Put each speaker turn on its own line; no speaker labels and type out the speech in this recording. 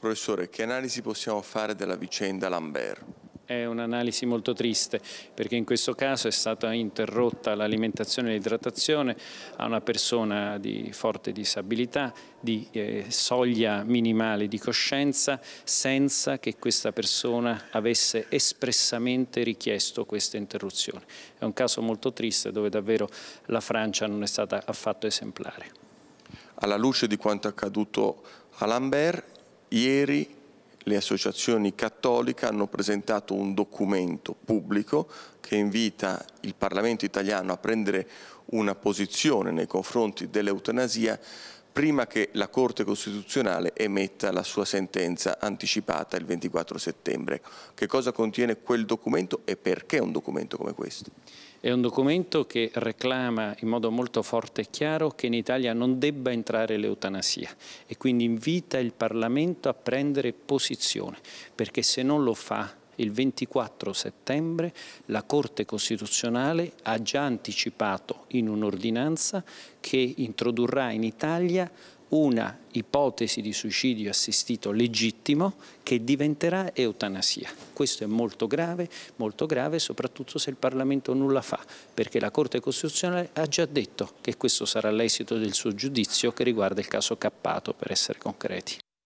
Professore, che analisi possiamo fare della vicenda Lambert? È un'analisi molto triste perché in questo caso è stata interrotta l'alimentazione e l'idratazione a una persona di forte disabilità, di eh, soglia minimale di coscienza senza che questa persona avesse espressamente richiesto questa interruzione. È un caso molto triste dove davvero la Francia non è stata affatto esemplare.
Alla luce di quanto accaduto a Lambert, Ieri le associazioni cattoliche hanno presentato un documento pubblico che invita il Parlamento italiano a prendere una posizione nei confronti dell'eutanasia prima che la Corte Costituzionale emetta la sua sentenza anticipata il 24 settembre. Che cosa contiene quel documento e perché un documento come questo?
È un documento che reclama in modo molto forte e chiaro che in Italia non debba entrare l'eutanasia e quindi invita il Parlamento a prendere posizione, perché se non lo fa il 24 settembre la Corte Costituzionale ha già anticipato in un'ordinanza che introdurrà in Italia una ipotesi di suicidio assistito legittimo che diventerà eutanasia. Questo è molto grave, molto grave soprattutto se il Parlamento nulla fa, perché la Corte Costituzionale ha già detto che questo sarà l'esito del suo giudizio che riguarda il caso Cappato, per essere concreti.